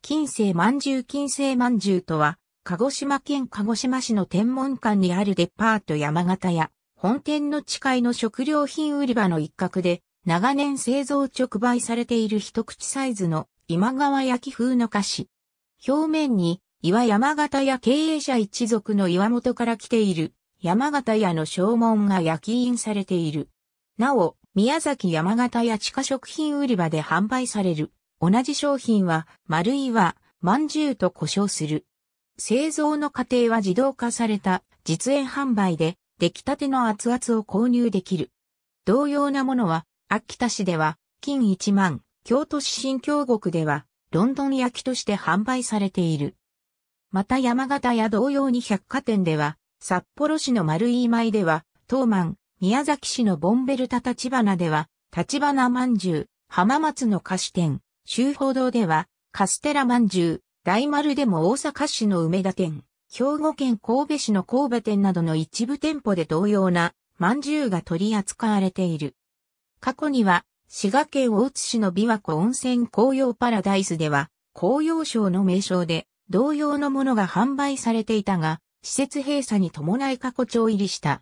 金星饅頭金星饅頭とは、鹿児島県鹿児島市の天文館にあるデパート山形屋、本店の地いの食料品売り場の一角で、長年製造直売されている一口サイズの今川焼き風の菓子。表面に、岩山形屋経営者一族の岩本から来ている、山形屋の正門が焼き印されている。なお、宮崎山形屋地下食品売り場で販売される。同じ商品は、丸いは、まんじゅうと呼称する。製造の過程は自動化された実演販売で出来たての熱々を購入できる。同様なものは秋田市では金一万、京都市新京極ではロンドン焼きとして販売されている。また山形や同様に百貨店では札幌市の丸い米では東万、宮崎市のボンベルタ立花では立花まんじゅう、浜松の菓子店、周報道では、カステラまんじゅう、大丸でも大阪市の梅田店、兵庫県神戸市の神戸店などの一部店舗で同様な、まんじゅうが取り扱われている。過去には、滋賀県大津市の琵琶湖温泉紅葉パラダイスでは、紅葉賞の名称で、同様のものが販売されていたが、施設閉鎖に伴い過去帳入りした。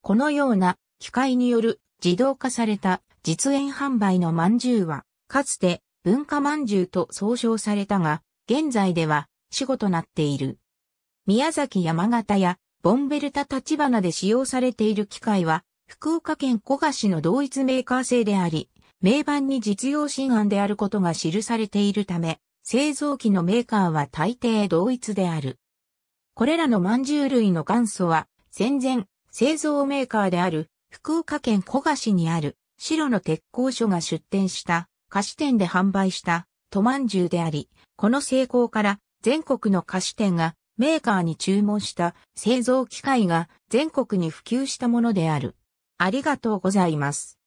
このような、機械による自動化された実演販売のまんじゅうは、かつて文化饅頭と総称されたが、現在では死後となっている。宮崎山形やボンベルタ立花で使用されている機械は、福岡県古賀市の同一メーカー製であり、名板に実用新案であることが記されているため、製造機のメーカーは大抵同一である。これらの饅頭類の元祖は、戦前、製造メーカーである福岡県古賀市にある白の鉄工所が出展した菓子店で販売したトマンジュであり、この成功から全国の菓子店がメーカーに注文した製造機械が全国に普及したものである。ありがとうございます。